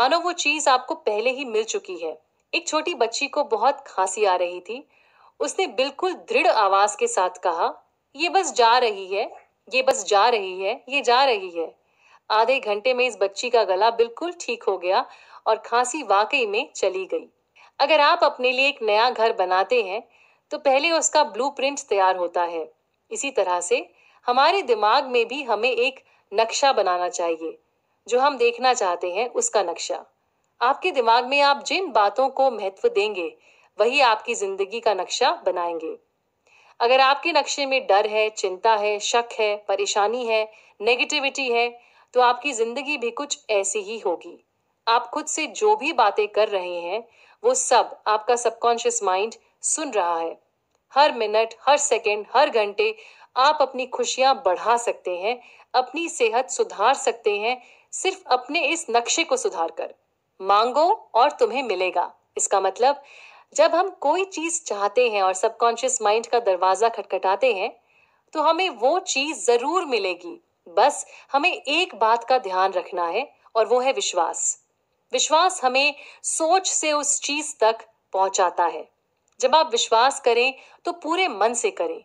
मानो वो चीज आपको पहले ही मिल चुकी है एक छोटी बच्ची को बहुत खांसी आ रही थी उसने बिल्कुल दृढ़ आवाज के साथ कहा ये बस जा रही है ये बस जा रही है ये जा रही है आधे घंटे में इस बच्ची का गला बिल्कुल ठीक हो गया और खांसी वाकई में चली गई अगर आप अपने लिए एक नया घर बनाते हैं तो पहले उसका ब्लू तैयार होता है इसी तरह से हमारे दिमाग में भी हमें एक नक्शा बनाना चाहिए जो हम देखना चाहते हैं उसका नक्शा आपके दिमाग में आप जिन बातों को महत्व देंगे वही आपकी जिंदगी का नक्शा बनाएंगे अगर आपके नक्शे में डर है चिंता है शक है परेशानी है नेगेटिविटी है तो आपकी जिंदगी भी कुछ ऐसी ही होगी आप खुद से जो भी बातें कर रहे हैं वो सब आपका सबकॉन्शियस माइंड सुन रहा है हर मिनट हर सेकेंड हर घंटे आप अपनी खुशियां बढ़ा सकते हैं अपनी सेहत सुधार सकते हैं सिर्फ अपने इस नक्शे को सुधार कर मांगो और तुम्हें मिलेगा इसका मतलब जब हम कोई चीज चाहते हैं और सबकॉन्शियस माइंड का दरवाजा खटखटाते हैं तो हमें वो चीज जरूर मिलेगी बस हमें एक बात का ध्यान रखना है और वो है विश्वास विश्वास हमें सोच से उस चीज तक पहुंचाता है जब आप विश्वास करें तो पूरे मन से करें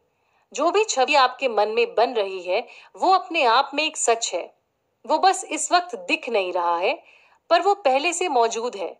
जो भी छवि आपके मन में बन रही है वो अपने आप में एक सच है वो बस इस वक्त दिख नहीं रहा है पर वो पहले से मौजूद है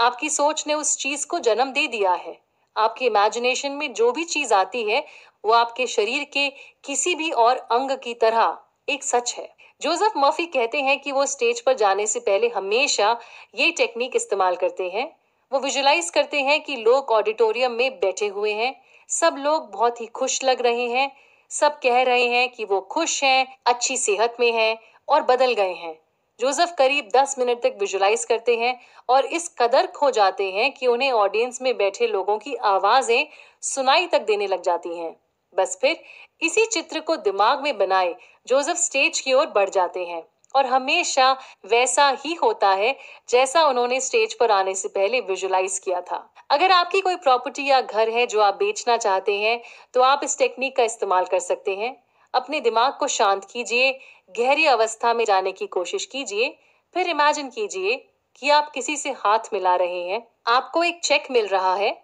आपकी सोच ने उस चीज को जन्म दे दिया है आपकी इमेजिनेशन में जो भी चीज आती है वो आपके शरीर के किसी भी और अंग की तरह एक सच है जोसेफ मर्फी कहते हैं कि वो स्टेज पर जाने से पहले हमेशा ये टेक्निक इस्तेमाल करते हैं वो विजुलाइज करते हैं कि लोग ऑडिटोरियम में बैठे हुए हैं सब लोग बहुत ही खुश लग रहे हैं सब कह रहे हैं कि वो खुश हैं अच्छी सेहत में हैं और बदल गए हैं जोसेफ करीब दस मिनट तक विजुलाइज करते हैं और इस कदर खो जाते हैं कि उन्हें ऑडियंस में बैठे लोगों की आवाजें सुनाई तक देने लग जाती हैं बस फिर इसी चित्र को दिमाग में बनाए जोसेफ स्टेज की ओर बढ़ जाते हैं और हमेशा वैसा ही होता है जैसा उन्होंने स्टेज पर आने से पहले विजुलाइज किया था अगर आपकी कोई प्रॉपर्टी या घर है जो आप बेचना चाहते हैं तो आप इस टेक्निक का इस्तेमाल कर सकते हैं अपने दिमाग को शांत कीजिए गहरी अवस्था में जाने की कोशिश कीजिए फिर इमेजिन कीजिए कि आप किसी से हाथ मिला रहे हैं आपको एक चेक मिल रहा है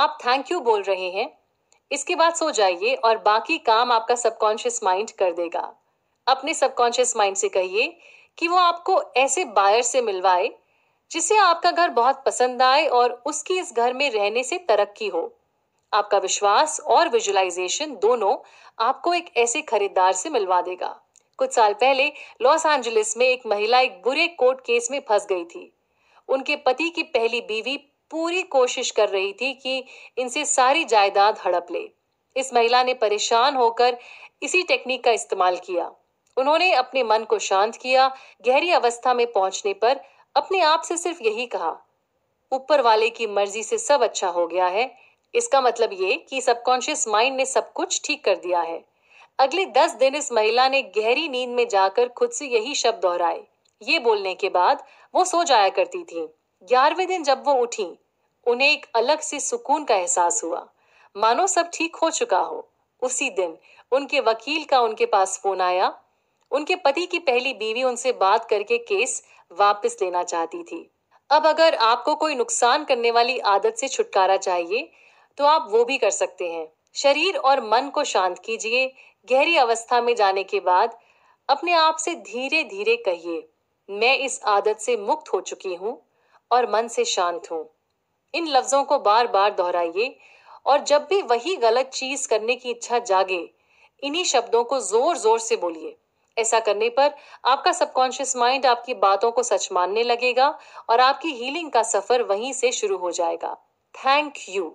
आप थैंक यू बोल रहे हैं इसके बाद सो जाइए और बाकी काम आपका सबकॉन्शियस माइंड कर देगा अपने सबकॉन्शियस माइंड से कहिए कि वो आपको ऐसे बायर से मिलवाए जिससे आपका घर बहुत पसंद आए और उसकी इस घर में रहने से तरक्की हो आपका विश्वास और विजुलाइजेशन दोनों आपको एक ऐसे खरीदार से मिलवा देगा कुछ साल पहले लॉस एंजलिस में एक महिला एक बुरे कोर्ट केस में फंस गई थी उनके पति की पहली बीवी पूरी कोशिश कर रही थी कि इनसे सारी जायदाद हड़प ले इस महिला ने परेशान होकर इसी टेक्निक का इस्तेमाल किया उन्होंने अपने मन को शांत किया गहरी अवस्था में पहुंचने पर अपने आप से सिर्फ यही कहा ऊपर वाले की मर्जी से सब अच्छा हो गया है इसका मतलब ये कि सबकॉन्शियस माइंड ने सब कुछ ठीक कर दिया है अगले दस दिन इस महिला ने गहरी नींद में जाकर खुद से यही शब्द दोहराए ये बोलने के बाद वो सो जाया करती थी ग्यारहवें दिन जब वो उठी उन्हें एक अलग से सुकून का एहसास हुआ मानो सब ठीक हो चुका हो उसी दिन उनके वकील का उनके पास फोन आया उनके पति की पहली बीवी उनसे बात करके केस वापस लेना चाहती थी अब अगर आपको कोई नुकसान करने वाली आदत से छुटकारा चाहिए तो आप वो भी कर सकते हैं शरीर और मन को शांत कीजिए गहरी अवस्था में जाने के बाद अपने आप से धीरे धीरे कहिए मैं इस आदत से मुक्त हो चुकी हूँ और मन से शांत हूँ इन लफ्जों को बार बार दोहराइए और जब भी वही गलत चीज करने की इच्छा जागे इन्हीं शब्दों को जोर जोर से बोलिए ऐसा करने पर आपका सबकॉन्शियस माइंड आपकी बातों को सच मानने लगेगा और आपकी हीलिंग का सफर वहीं से शुरू हो जाएगा थैंक यू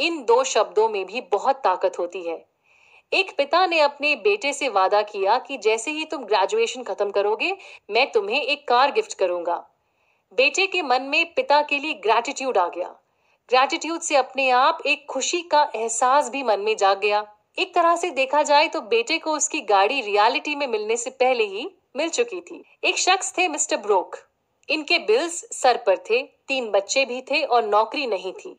इन दो शब्दों में भी बहुत ताकत होती है एक पिता ने अपने बेटे से वादा किया कि जैसे ही तुम ग्रेजुएशन खत्म करोगे मैं तुम्हें एक कार गिफ्ट करूंगा बेटे के मन में पिता के लिए ग्रेटिट्यूड आ गया ग्रेटिट्यूड से अपने आप एक खुशी का एहसास भी मन में जाग गया एक तरह से देखा जाए तो बेटे को उसकी गाड़ी रियलिटी में मिलने से पहले ही मिल चुकी थी एक शख्स थे मिस्टर ब्रोक इनके बिल्स सर पर थे तीन बच्चे भी थे और नौकरी नहीं थी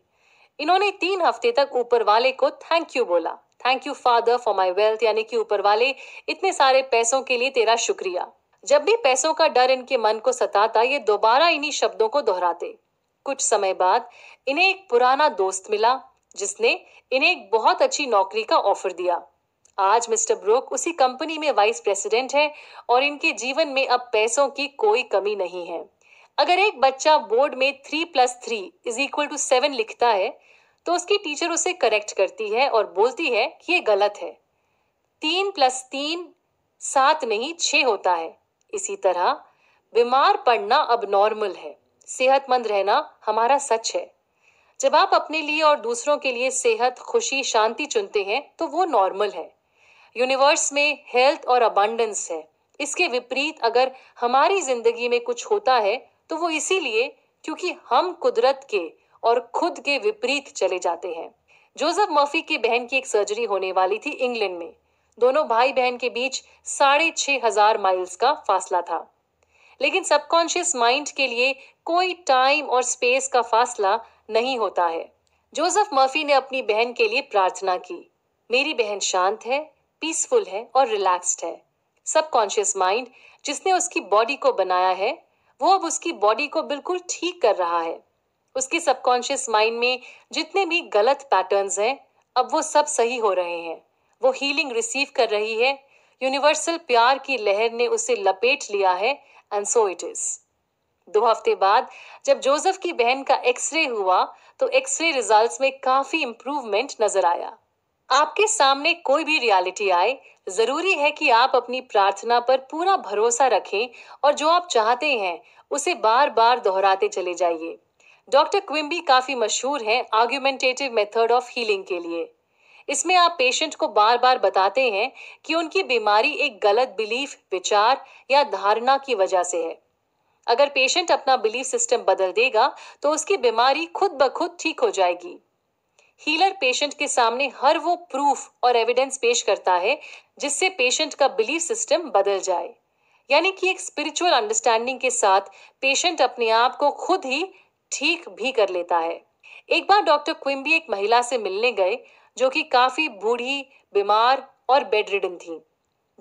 इन्होंने तीन हफ्ते तक ऊपर वाले को थैंक यू बोला thank you father for my wealth यानी कि ऊपर वाले इतने सारे पैसों के लिए तेरा शुक्रिया जब भी पैसों का डर इनके मन को सताता ये दोबारा इन्हीं शब्दों को दोहराते कुछ समय बाद इन्हें एक पुराना दोस्त मिला जिसने इन्हें एक बहुत अच्छी नौकरी का ऑफर दिया आज मिस्टर ब्रोक उसी कंपनी में वाइस प्रेसिडेंट है और इनके जीवन में अब पैसों की कोई कमी नहीं है अगर एक बच्चा बोर्ड में three plus three is equal to seven लिखता है तो उसकी टीचर उसे करेक्ट करती है और बोलती है कि ये गलत है तीन प्लस तीन सात नहीं छ होता है इसी तरह बीमार पड़ना अब नॉर्मल है सेहतमंद रहना हमारा सच है जब आप अपने लिए और दूसरों के लिए सेहत खुशी शांति चुनते हैं तो वो नॉर्मल है यूनिवर्स में हेल्थ और अबांडेंस है इसके विपरीत अगर हमारी जिंदगी में कुछ होता है तो वो इसीलिए क्योंकि हम कुदरत के और खुद के विपरीत चले जाते हैं जोसेफ मर्फी की बहन की एक सर्जरी होने वाली थी इंग्लैंड में दोनों भाई बहन के बीच साढ़े छह हजार माइल्स का फासला था लेकिन सबकॉन्शियस माइंड के लिए कोई टाइम और स्पेस का फासला नहीं होता है जोसेफ मर्फी ने अपनी बहन के लिए प्रार्थना की मेरी बहन शांत है पीसफुल है और रिलैक्स्ड है सबकॉन्शियस माइंड जिसने उसकी बॉडी को बनाया है वो अब उसकी बॉडी को बिल्कुल ठीक कर रहा है उसके सबकॉन्शियस माइंड में जितने भी गलत पैटर्न्स हैं अब वो सब सही हो रहे हैं वो हीलिंग रिसीव कर रही है यूनिवर्सल प्यार की लहर ने उसे लपेट लिया है एंड सो इट इज दो हफ्ते बाद जब जोसेफ की बहन का एक्सरे हुआ तो एक्सरे रिजल्ट्स में काफी इंप्रूवमेंट नजर आया आपके सामने कोई भी रियलिटी आए जरूरी है कि आप अपनी प्रार्थना पर पूरा भरोसा रखें और जो आप चाहते हैं उसे बार बार दोहराते चले जाइए डॉक्टर क्विम्बी काफी मशहूर हैं आर्ग्यूमेंटेटिव मेथड ऑफ हीलिंग के लिए इसमें आप पेशेंट को बार बार बताते हैं कि उनकी बीमारी एक गलत बिलीफ विचार या धारणा की वजह से है अगर पेशेंट अपना बिलीफ सिस्टम बदल देगा तो उसकी बीमारी खुद ब खुद ठीक हो जाएगी हीलर पेशेंट के सामने हर वो प्रूफ और एविडेंस पेश करता है जिससे पेशेंट का बिलीफ सिस्टम बदल जाए यानी कि एक स्पिरिचुअल अंडरस्टैंडिंग के साथ पेशेंट अपने आप को खुद ही ठीक भी कर लेता है एक बार डॉक्टर क्विम्बी एक महिला से मिलने गए जो कि काफी बूढ़ी बीमार और बेड रिडन थी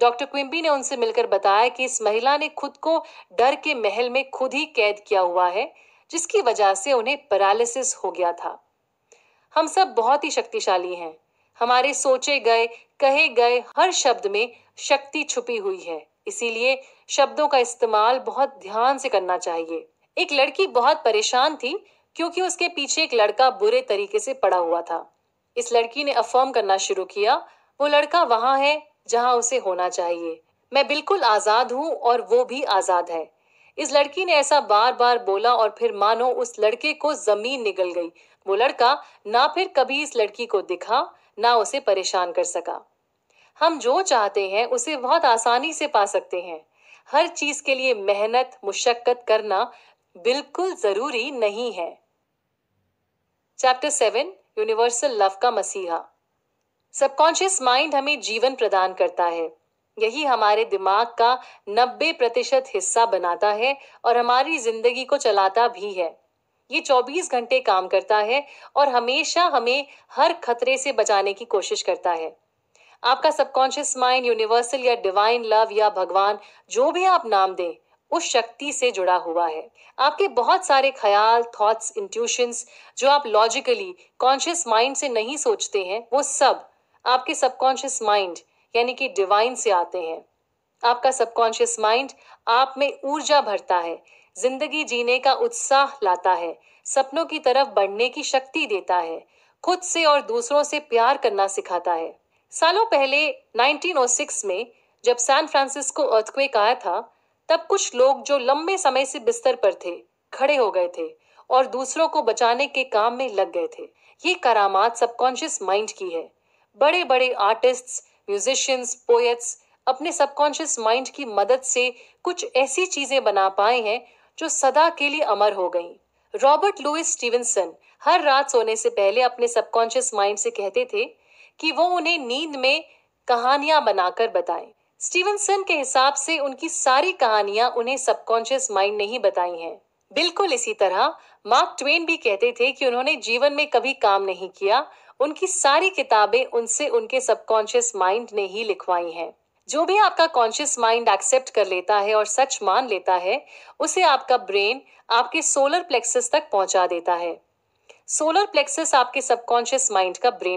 डॉक्टर क्विम्बी ने उनसे मिलकर बताया कि इस महिला ने खुद को डर के महल में खुद ही कैद किया हुआ है जिसकी वजह से उन्हें पैरालिसिस हो गया था हम सब बहुत ही शक्तिशाली हैं हमारे सोचे गए कहे गए हर शब्द में शक्ति छुपी हुई है इसीलिए शब्दों का इस्तेमाल बहुत ध्यान से करना चाहिए एक लड़की बहुत परेशान थी क्योंकि उसके पीछे एक लड़का बुरे तरीके से पड़ा हुआ था इस लड़की ने अफर्म करना शुरू किया वो लड़का वहां है जहां उसे होना चाहिए मैं बिल्कुल आजाद हूं और वो भी आजाद है इस लड़की ने ऐसा बार बार बोला और फिर मानो उस लड़के को जमीन निकल गई वो लड़का ना फिर कभी इस लड़की को दिखा ना उसे परेशान कर सका हम जो चाहते हैं उसे बहुत आसानी से पा सकते हैं हर चीज के लिए मेहनत मुशक्कत करना बिल्कुल जरूरी नहीं है चैप्टर सेवन यूनिवर्सल लव का मसीहा सबकॉन्शियस माइंड हमें जीवन प्रदान करता है यही हमारे दिमाग का 90 प्रतिशत हिस्सा बनाता है और हमारी जिंदगी को चलाता भी है ये 24 घंटे काम करता है और हमेशा हमें हर खतरे से बचाने की कोशिश करता है आपका सबकॉन्शियस माइंड यूनिवर्सल या डिवाइन लव या भगवान जो भी आप नाम दें उस शक्ति से जुड़ा हुआ है आपके बहुत सारे ख्याल थॉट्स इंट्यूशंस जो आप लॉजिकली कॉन्शियस माइंड से नहीं सोचते हैं वो सब आपके सबकॉन्शियस माइंड यानी कि डिवाइन से आते हैं आपका सबकॉन्शियस माइंड आप में ऊर्जा भरता है जिंदगी जीने का उत्साह लाता है सपनों की तरफ बढ़ने की शक्ति देता है खुद से और दूसरों से प्यार करना सिखाता है सालों पहले 1906 में जब सैन फ्रांसिस्को अर्थक्वेक आया था तब कुछ लोग जो लंबे समय से बिस्तर पर थे खड़े हो गए थे और दूसरों को बचाने के काम में लग गए थे ये करामात सबकॉन्शियस माइंड की है बड़े बड़े आर्टिस्ट्स म्यूजिशियंस पोएट्स अपने सबकॉन्शियस माइंड की मदद से कुछ ऐसी चीजें बना पाए हैं जो सदा के लिए अमर हो गईं। रॉबर्ट लुइस स्टीवनसन हर रात सोने से पहले अपने सबकॉन्शियस माइंड से कहते थे कि वो उन्हें नींद में कहानियां बनाकर बताएं स्टीवनसन के हिसाब से उनकी सारी कहानियां उन्हें सबकॉन्शियस माइंड ने ही बताई हैं बिल्कुल इसी तरह मार्क ट्वेन भी कहते थे कि उन्होंने जीवन में कभी काम नहीं किया उनकी सारी किताबें उनसे उनके सबकॉन्शियस माइंड ने ही लिखवाई हैं जो भी आपका कॉन्शियस माइंड एक्सेप्ट कर लेता है और सच मान लेता है उसे आपका ब्रेन आपके सोलर प्लेक्सस तक पहुंचा देता है सोलर प्लेक्सस आपके सबकॉन्शियस माइंड का ब्रेन